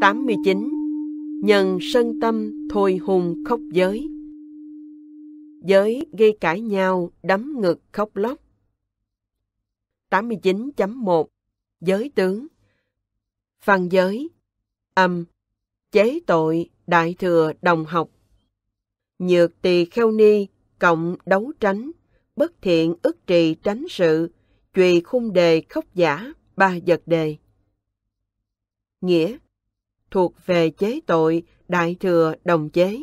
89 Nhân sân tâm thôi hùng khóc giới Giới gây cãi nhau, đấm ngực khóc lóc 89.1 Giới tướng Phan giới Âm Chế tội đại thừa đồng học Nhược tỳ kheo ni Cộng đấu tránh Bất thiện ức trì tránh sự Chùy khung đề khóc giả Ba vật đề Nghĩa thuộc về chế tội đại thừa đồng chế.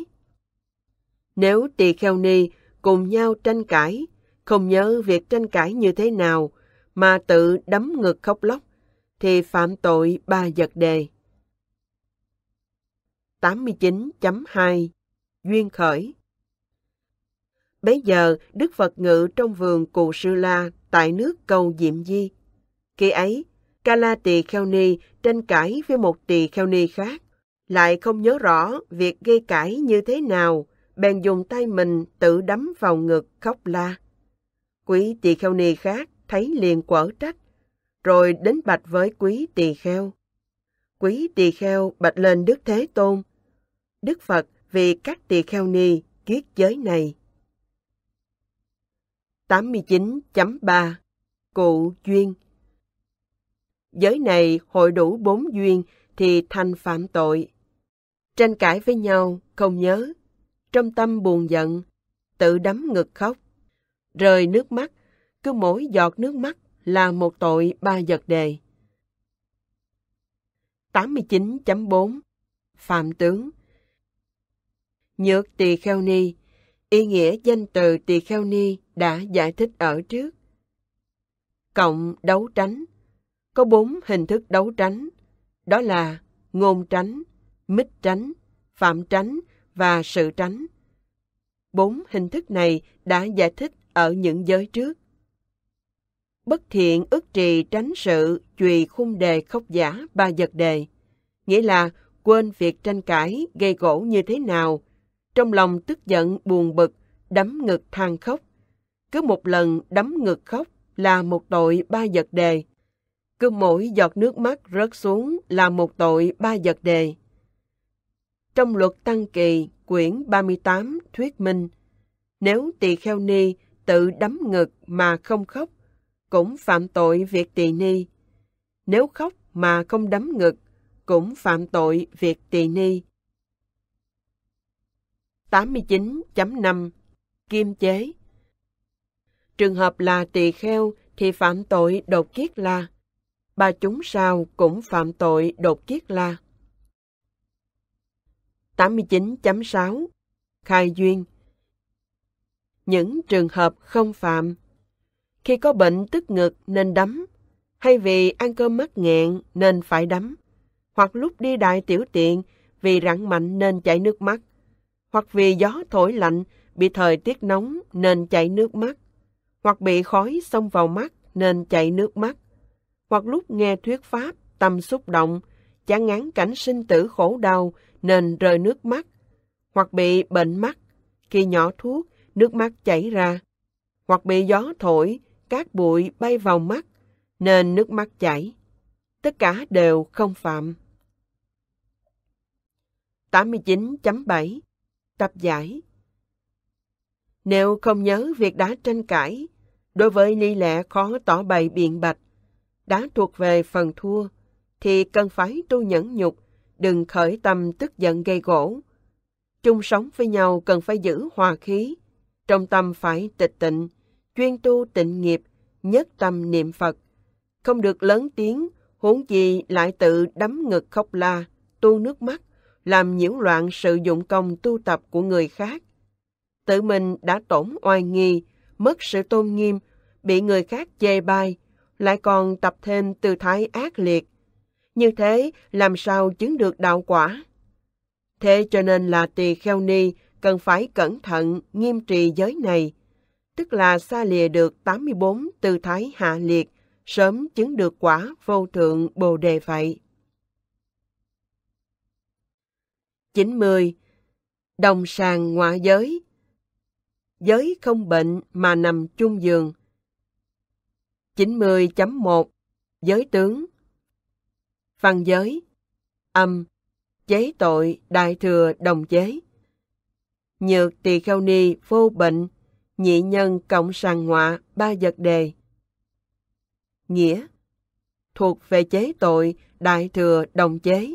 Nếu tỳ kheo ni cùng nhau tranh cãi, không nhớ việc tranh cãi như thế nào mà tự đấm ngực khóc lóc, thì phạm tội ba vật đề. 89.2 Duyên khởi Bấy giờ, Đức Phật ngự trong vườn Cù Sư La tại nước cầu Diệm Di. Khi ấy, Kala Tỳ Kheo Ni tranh cãi với một Tỳ Kheo Ni khác, lại không nhớ rõ việc gây cãi như thế nào, bèn dùng tay mình tự đấm vào ngực khóc la. Quý Tỳ Kheo Ni khác thấy liền quở trách, rồi đến bạch với quý Tỳ Kheo. Quý Tỳ Kheo bạch lên Đức Thế Tôn. Đức Phật vì các Tỳ Kheo Ni kiết giới này. 89.3 Cụ Duyên giới này hội đủ bốn duyên thì thành phạm tội. Tranh cãi với nhau, không nhớ. Trong tâm buồn giận, tự đấm ngực khóc. Rơi nước mắt, cứ mỗi giọt nước mắt là một tội ba vật đề. 89.4 Phạm tướng Nhược tỳ kheo ni Ý nghĩa danh từ tỳ kheo ni đã giải thích ở trước. Cộng đấu tránh có bốn hình thức đấu tránh, đó là ngôn tránh, mít tránh, phạm tránh và sự tránh. Bốn hình thức này đã giải thích ở những giới trước. Bất thiện ức trì tránh sự chùy khung đề khóc giả ba giật đề, nghĩa là quên việc tranh cãi gây gỗ như thế nào, trong lòng tức giận buồn bực, đấm ngực than khóc. Cứ một lần đấm ngực khóc là một tội ba giật đề, cứ mỗi giọt nước mắt rớt xuống là một tội ba vật đề. Trong luật Tăng Kỳ, quyển 38, thuyết minh, nếu tỳ kheo ni tự đấm ngực mà không khóc, cũng phạm tội việc tỳ ni. Nếu khóc mà không đấm ngực, cũng phạm tội việc tỳ ni. 89.5 Kim chế Trường hợp là tỳ kheo thì phạm tội đột kiết la ba chúng sao cũng phạm tội đột kiết la. 89.6 Khai duyên Những trường hợp không phạm Khi có bệnh tức ngực nên đấm, hay vì ăn cơm mắc nghẹn nên phải đấm, hoặc lúc đi đại tiểu tiện vì rặn mạnh nên chảy nước mắt, hoặc vì gió thổi lạnh bị thời tiết nóng nên chảy nước mắt, hoặc bị khói xông vào mắt nên chảy nước mắt, hoặc lúc nghe thuyết pháp, tâm xúc động, chán ngán cảnh sinh tử khổ đau nên rơi nước mắt, hoặc bị bệnh mắt, khi nhỏ thuốc, nước mắt chảy ra, hoặc bị gió thổi, cát bụi bay vào mắt, nên nước mắt chảy. Tất cả đều không phạm. 89.7 Tập giải Nếu không nhớ việc đã tranh cãi, đối với lý lẽ khó tỏ bày biện bạch, đã thuộc về phần thua, thì cần phải tu nhẫn nhục, đừng khởi tâm tức giận gây gỗ. Chung sống với nhau cần phải giữ hòa khí, trong tâm phải tịch tịnh, chuyên tu tịnh nghiệp, nhất tâm niệm Phật. Không được lớn tiếng, huống gì lại tự đấm ngực khóc la, tu nước mắt, làm nhiễu loạn sự dụng công tu tập của người khác. Tự mình đã tổn oai nghi, mất sự tôn nghiêm, bị người khác chê bai, lại còn tập thêm tư thái ác liệt. Như thế, làm sao chứng được đạo quả? Thế cho nên là tỳ kheo ni cần phải cẩn thận nghiêm trì giới này, tức là xa lìa được 84 tư thái hạ liệt, sớm chứng được quả vô thượng bồ đề vậy. 90. Đồng sàng ngoại giới Giới không bệnh mà nằm chung giường 90.1 Giới tướng Văn giới Âm Chế tội đại thừa đồng chế Nhược tỳ kheo ni vô bệnh Nhị nhân cộng sàng ngoạ ba vật đề Nghĩa Thuộc về chế tội đại thừa đồng chế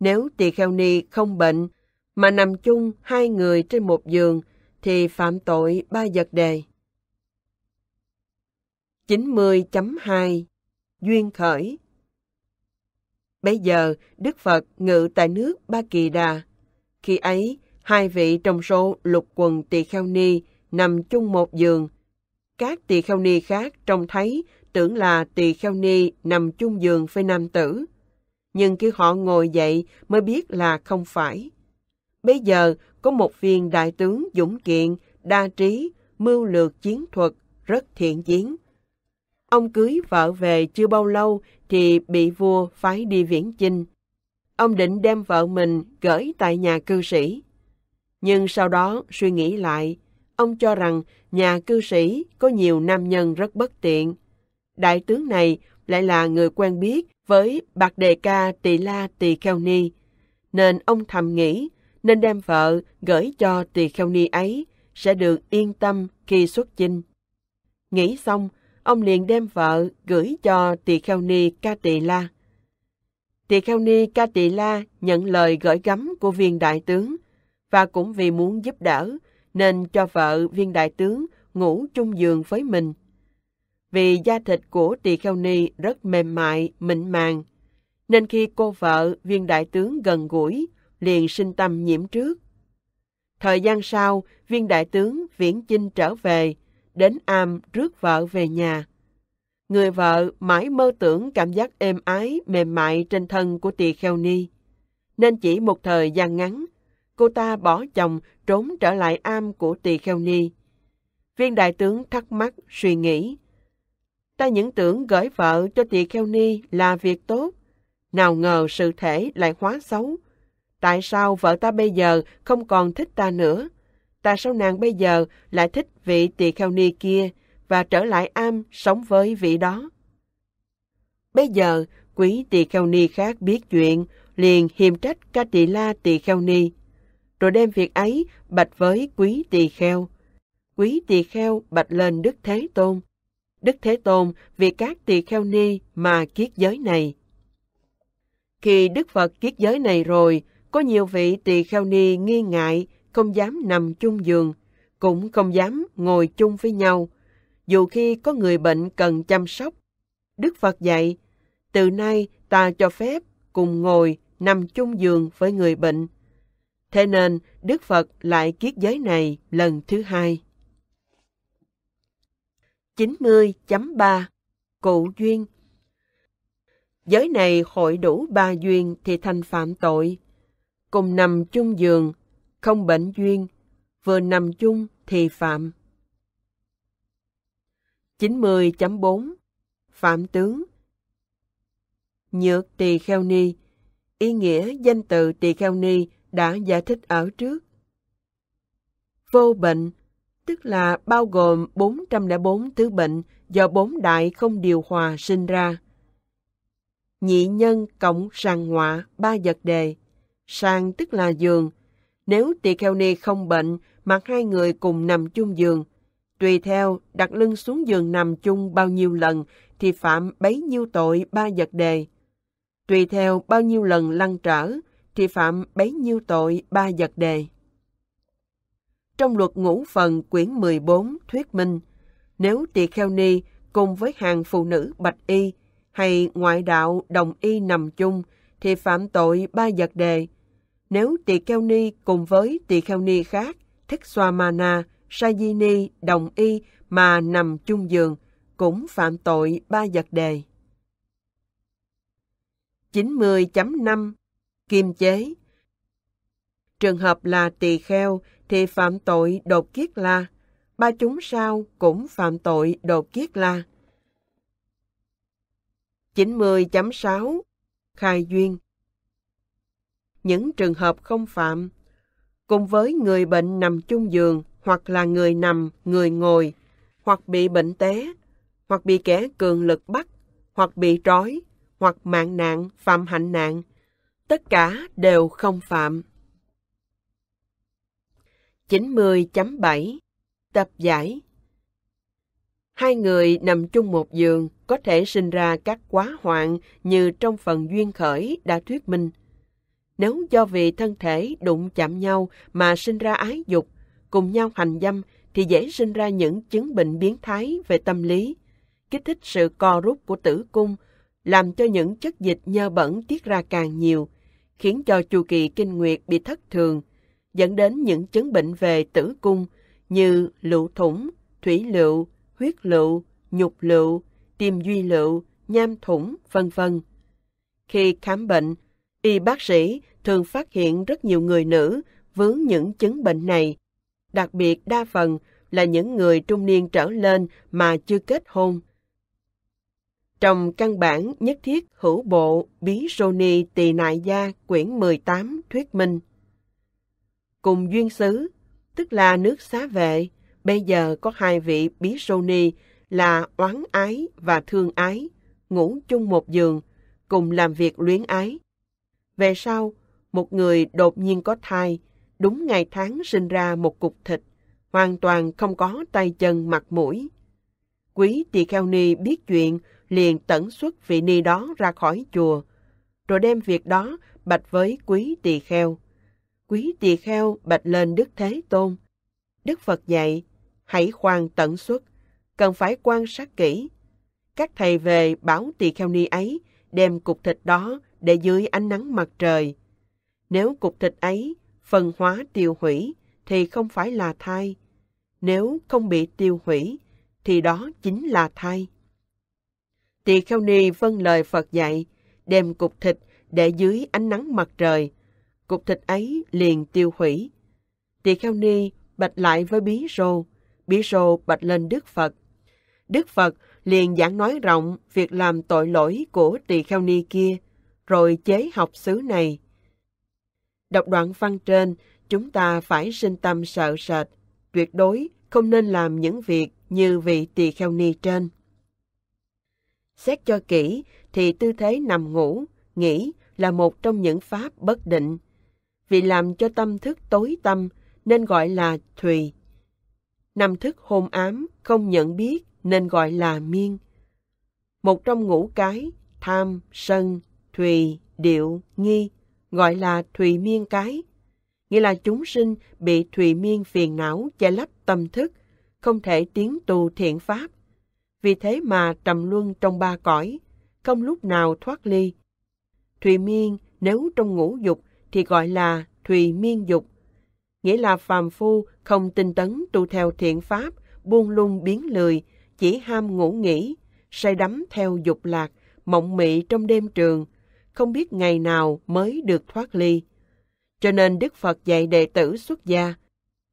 Nếu tỳ kheo ni không bệnh Mà nằm chung hai người trên một giường Thì phạm tội ba vật đề 90.2 Duyên khởi Bây giờ, Đức Phật ngự tại nước Ba Kỳ Đà. Khi ấy, hai vị trong số lục quần tỳ kheo ni nằm chung một giường. Các tỳ kheo ni khác trông thấy tưởng là tỳ kheo ni nằm chung giường với nam tử. Nhưng khi họ ngồi dậy mới biết là không phải. Bây giờ, có một viên đại tướng dũng kiện, đa trí, mưu lược chiến thuật, rất thiện chiến Ông cưới vợ về chưa bao lâu thì bị vua phái đi viễn chinh. Ông định đem vợ mình gửi tại nhà cư sĩ. Nhưng sau đó suy nghĩ lại, ông cho rằng nhà cư sĩ có nhiều nam nhân rất bất tiện. Đại tướng này lại là người quen biết với Bạc Đề Ca Tỳ La Tỳ Kheo Ni, nên ông thầm nghĩ nên đem vợ gửi cho Tỳ Kheo Ni ấy sẽ được yên tâm khi xuất chinh. Nghĩ xong, ông liền đem vợ gửi cho Tỳ Kheo Ni Ca Tỳ La. Tỳ Kheo Ni Ca Tỳ La nhận lời gửi gắm của viên đại tướng và cũng vì muốn giúp đỡ nên cho vợ viên đại tướng ngủ chung giường với mình. Vì da thịt của Tỳ Kheo Ni rất mềm mại, mịn màng, nên khi cô vợ viên đại tướng gần gũi liền sinh tâm nhiễm trước. Thời gian sau, viên đại tướng viễn chinh trở về, đến am rước vợ về nhà. Người vợ mãi mơ tưởng cảm giác êm ái, mềm mại trên thân của tỳ kheo ni. Nên chỉ một thời gian ngắn, cô ta bỏ chồng trốn trở lại am của tỳ kheo ni. Viên đại tướng thắc mắc, suy nghĩ. Ta những tưởng gửi vợ cho tỳ kheo ni là việc tốt. Nào ngờ sự thể lại hóa xấu. Tại sao vợ ta bây giờ không còn thích ta nữa? tại sao nàng bây giờ lại thích vị tỳ kheo ni kia và trở lại am sống với vị đó. Bây giờ, quý tỳ kheo ni khác biết chuyện, liền hiềm trách ca tỳ la tỳ kheo ni, rồi đem việc ấy bạch với quý tỳ kheo. Quý tỳ kheo bạch lên Đức Thế Tôn. Đức Thế Tôn vì các tỳ kheo ni mà kiết giới này. Khi Đức Phật kiết giới này rồi, có nhiều vị tỳ kheo ni nghi ngại không dám nằm chung giường, cũng không dám ngồi chung với nhau, dù khi có người bệnh cần chăm sóc. Đức Phật dạy, từ nay ta cho phép cùng ngồi nằm chung giường với người bệnh. Thế nên Đức Phật lại kiết giới này lần thứ hai. 90.3 Cụ Duyên Giới này hội đủ ba duyên thì thành phạm tội. Cùng nằm chung giường không bệnh duyên, vừa nằm chung thì phạm. 90.4 Phạm tướng Nhược tỳ kheo ni Ý nghĩa danh từ tỳ kheo ni đã giải thích ở trước. Vô bệnh, tức là bao gồm 404 thứ bệnh do bốn đại không điều hòa sinh ra. Nhị nhân cộng sàng ngọa ba vật đề. Sàng tức là giường, nếu tỳ kheo ni không bệnh, mà hai người cùng nằm chung giường, tùy theo đặt lưng xuống giường nằm chung bao nhiêu lần thì phạm bấy nhiêu tội ba vật đề. Tùy theo bao nhiêu lần lăn trở thì phạm bấy nhiêu tội ba vật đề. Trong luật ngũ phần quyển 14 thuyết minh, nếu tỳ kheo ni cùng với hàng phụ nữ bạch y hay ngoại đạo đồng y nằm chung thì phạm tội ba vật đề, nếu tỳ kheo ni cùng với tỳ kheo ni khác, thích xoa mana, sajini, đồng y mà nằm chung giường, cũng phạm tội ba vật đề. 90.5 Kiềm chế Trường hợp là tỳ kheo thì phạm tội đột kiết la, ba chúng sao cũng phạm tội đột kiết la. 90.6 Khai duyên những trường hợp không phạm, cùng với người bệnh nằm chung giường hoặc là người nằm, người ngồi, hoặc bị bệnh té, hoặc bị kẻ cường lực bắt, hoặc bị trói, hoặc mạng nạn, phạm hạnh nạn, tất cả đều không phạm. 90.7 Tập giải Hai người nằm chung một giường có thể sinh ra các quá hoạn như trong phần duyên khởi đã thuyết minh – nếu do vì thân thể đụng chạm nhau mà sinh ra ái dục, cùng nhau hành dâm thì dễ sinh ra những chứng bệnh biến thái về tâm lý, kích thích sự co rút của tử cung, làm cho những chất dịch nhơ bẩn tiết ra càng nhiều, khiến cho chu kỳ kinh nguyệt bị thất thường, dẫn đến những chứng bệnh về tử cung như lựu thủng, thủy lựu, huyết lựu, nhục lựu, tim duy lựu, nham thủng, vân vân. Khi khám bệnh, y bác sĩ thường phát hiện rất nhiều người nữ vướng những chứng bệnh này. Đặc biệt đa phần là những người trung niên trở lên mà chưa kết hôn. Trong căn bản nhất thiết hữu bộ Bí Roni Tỳ Nại Gia quyển 18 thuyết minh. Cùng duyên xứ, tức là nước xá vệ, bây giờ có hai vị Bí Roni là oán ái và thương ái, ngủ chung một giường, cùng làm việc luyến ái. Về sau, một người đột nhiên có thai, đúng ngày tháng sinh ra một cục thịt, hoàn toàn không có tay chân mặt mũi. Quý tỳ kheo ni biết chuyện, liền tẩn xuất vị ni đó ra khỏi chùa, rồi đem việc đó bạch với quý tỳ kheo. Quý tỳ kheo bạch lên Đức Thế Tôn. Đức Phật dạy, hãy khoan tẩn xuất, cần phải quan sát kỹ. Các thầy về bảo tỳ kheo ni ấy đem cục thịt đó để dưới ánh nắng mặt trời, nếu cục thịt ấy phần hóa tiêu hủy thì không phải là thai. Nếu không bị tiêu hủy thì đó chính là thai. Tỳ Kheo Ni vâng lời Phật dạy, đem cục thịt để dưới ánh nắng mặt trời. Cục thịt ấy liền tiêu hủy. Tỳ Kheo Ni bạch lại với Bí Rô, Bí Rô bạch lên Đức Phật. Đức Phật liền giảng nói rộng việc làm tội lỗi của Tỳ Kheo Ni kia, rồi chế học xứ này. Đọc đoạn văn trên, chúng ta phải sinh tâm sợ sệt, tuyệt đối không nên làm những việc như vị tỳ kheo ni trên. Xét cho kỹ thì tư thế nằm ngủ, nghĩ là một trong những pháp bất định. Vì làm cho tâm thức tối tâm nên gọi là thùy. nằm thức hôn ám không nhận biết nên gọi là miên. Một trong ngũ cái, tham, sân, thùy, điệu, nghi gọi là thùy miên cái, nghĩa là chúng sinh bị thùy miên phiền não che lấp tâm thức, không thể tiến tu thiện pháp. Vì thế mà trầm luân trong ba cõi, không lúc nào thoát ly. Thùy miên nếu trong ngũ dục thì gọi là thùy miên dục, nghĩa là phàm phu không tinh tấn tu theo thiện pháp, buông lung biến lười, chỉ ham ngủ nghỉ, say đắm theo dục lạc, mộng mị trong đêm trường, không biết ngày nào mới được thoát ly. Cho nên Đức Phật dạy đệ tử xuất gia,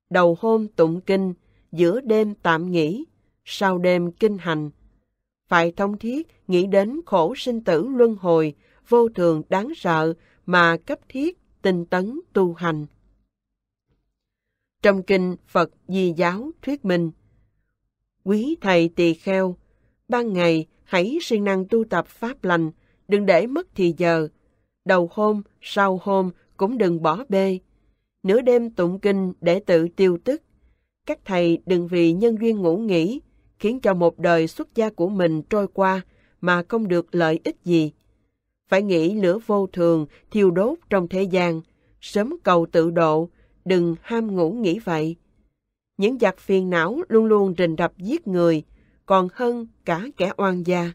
đầu hôm tụng kinh, giữa đêm tạm nghỉ, sau đêm kinh hành. Phải thông thiết nghĩ đến khổ sinh tử luân hồi, vô thường đáng sợ mà cấp thiết tinh tấn tu hành. Trong kinh Phật Di Giáo thuyết minh, Quý Thầy Tỳ Kheo, ban ngày hãy siêng năng tu tập Pháp lành, đừng để mất thì giờ. Đầu hôm, sau hôm cũng đừng bỏ bê. Nửa đêm tụng kinh để tự tiêu tức. Các thầy đừng vì nhân duyên ngủ nghỉ, khiến cho một đời xuất gia của mình trôi qua mà không được lợi ích gì. Phải nghĩ lửa vô thường, thiêu đốt trong thế gian, sớm cầu tự độ, đừng ham ngủ nghỉ vậy. Những giặc phiền não luôn luôn rình đập giết người, còn hơn cả kẻ oan gia.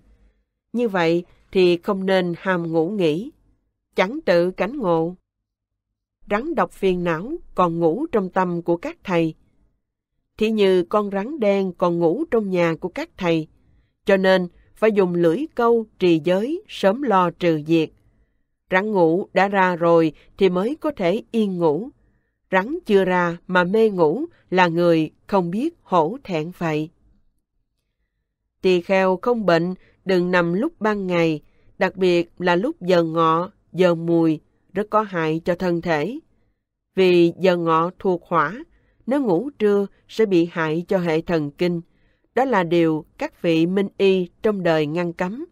Như vậy, thì không nên ham ngủ nghỉ, chẳng tự cảnh ngộ. Rắn độc phiền não còn ngủ trong tâm của các thầy. Thì như con rắn đen còn ngủ trong nhà của các thầy, cho nên phải dùng lưỡi câu trì giới sớm lo trừ diệt. Rắn ngủ đã ra rồi thì mới có thể yên ngủ. Rắn chưa ra mà mê ngủ là người không biết hổ thẹn vậy. Tỳ kheo không bệnh đừng nằm lúc ban ngày, đặc biệt là lúc giờ ngọ, giờ mùi, rất có hại cho thân thể. Vì giờ ngọ thuộc hỏa, nếu ngủ trưa sẽ bị hại cho hệ thần kinh. Đó là điều các vị minh y trong đời ngăn cấm.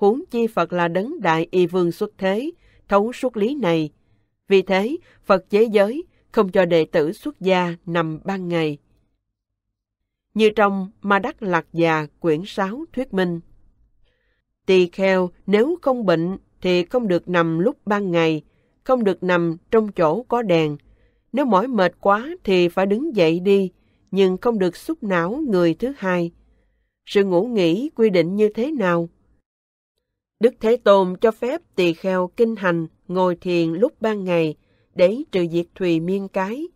Huống chi Phật là đấng đại y vương xuất thế, thấu suốt lý này. Vì thế, Phật chế giới không cho đệ tử xuất gia nằm ban ngày. Như trong Ma Đắc Lạc Già quyển 6 thuyết minh, tỳ kheo nếu không bệnh thì không được nằm lúc ban ngày, không được nằm trong chỗ có đèn. Nếu mỏi mệt quá thì phải đứng dậy đi, nhưng không được xúc não người thứ hai. Sự ngủ nghỉ quy định như thế nào? Đức Thế Tôn cho phép tỳ kheo kinh hành ngồi thiền lúc ban ngày để trừ diệt thùy miên cái.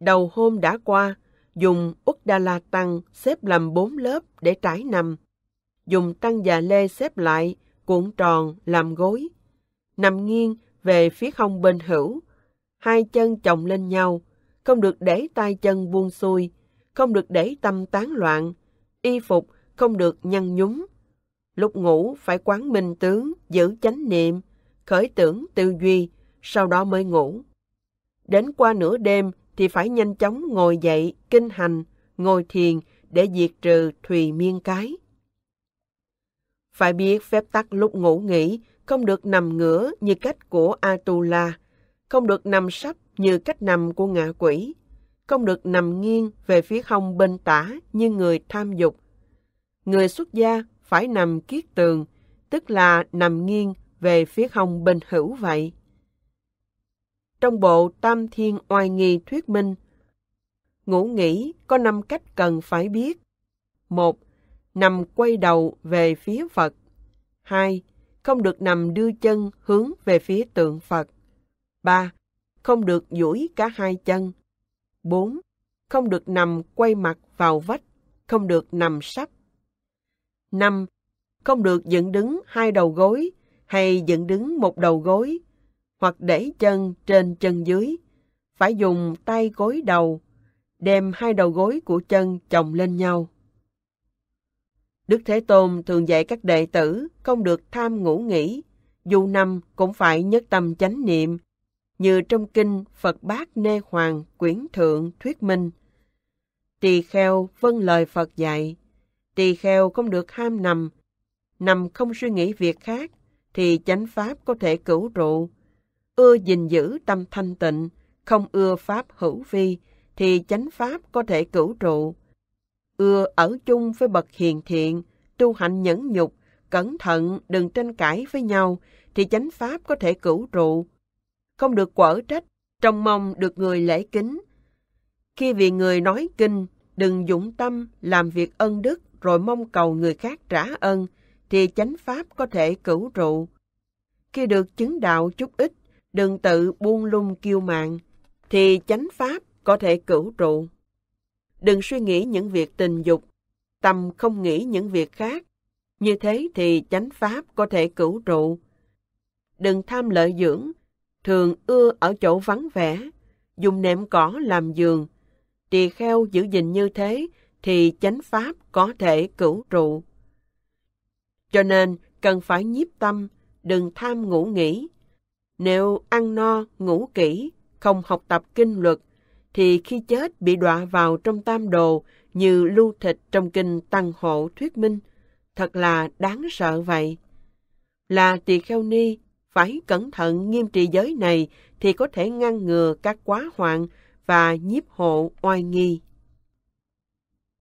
Đầu hôm đã qua, dùng Úc Đa La Tăng xếp làm bốn lớp để trải nằm dùng tăng già lê xếp lại, cuộn tròn, làm gối. Nằm nghiêng về phía hông bên hữu, hai chân chồng lên nhau, không được để tay chân buông xuôi, không được để tâm tán loạn, y phục không được nhăn nhúm Lúc ngủ phải quán minh tướng, giữ chánh niệm, khởi tưởng tư duy, sau đó mới ngủ. Đến qua nửa đêm thì phải nhanh chóng ngồi dậy, kinh hành, ngồi thiền để diệt trừ thùy miên cái. Phải biết phép tắc lúc ngủ nghỉ không được nằm ngửa như cách của Atula, không được nằm sấp như cách nằm của ngạ quỷ, không được nằm nghiêng về phía hông bên tả như người tham dục. Người xuất gia phải nằm kiết tường, tức là nằm nghiêng về phía hông bên hữu vậy. Trong bộ Tam Thiên Oai Nghi Thuyết Minh, ngủ nghỉ có năm cách cần phải biết. một nằm quay đầu về phía Phật. 2. Không được nằm đưa chân hướng về phía tượng Phật. 3. Không được duỗi cả hai chân. 4. Không được nằm quay mặt vào vách, không được nằm sấp; 5. Không được dựng đứng hai đầu gối hay dựng đứng một đầu gối hoặc để chân trên chân dưới. Phải dùng tay gối đầu, đem hai đầu gối của chân chồng lên nhau. Đức Thế Tôn thường dạy các đệ tử không được tham ngủ nghỉ, dù nằm cũng phải nhất tâm chánh niệm, như trong kinh Phật Bát Nê Hoàng Quyển Thượng Thuyết Minh. Tỳ kheo vâng lời Phật dạy, tỳ kheo không được ham nằm, nằm không suy nghĩ việc khác, thì chánh pháp có thể cửu trụ. Ưa gìn giữ tâm thanh tịnh, không ưa pháp hữu vi, thì chánh pháp có thể cửu trụ ưa ở chung với bậc hiền thiện, tu hạnh nhẫn nhục, cẩn thận đừng tranh cãi với nhau, thì chánh pháp có thể cửu trụ. Không được quở trách, trong mong được người lễ kính. Khi vì người nói kinh, đừng dũng tâm làm việc ân đức rồi mong cầu người khác trả ân, thì chánh pháp có thể cửu trụ. Khi được chứng đạo chút ít, đừng tự buông lung kiêu mạng, thì chánh pháp có thể cửu trụ đừng suy nghĩ những việc tình dục, tâm không nghĩ những việc khác. Như thế thì chánh pháp có thể cửu trụ. Đừng tham lợi dưỡng, thường ưa ở chỗ vắng vẻ, dùng nệm cỏ làm giường. Tỳ kheo giữ gìn như thế thì chánh pháp có thể cửu trụ. Cho nên, cần phải nhiếp tâm, đừng tham ngủ nghỉ. Nếu ăn no, ngủ kỹ, không học tập kinh luật, thì khi chết bị đọa vào trong tam đồ như lưu thịt trong kinh Tăng Hộ Thuyết Minh. Thật là đáng sợ vậy. Là tỳ kheo ni, phải cẩn thận nghiêm trì giới này thì có thể ngăn ngừa các quá hoạn và nhiếp hộ oai nghi.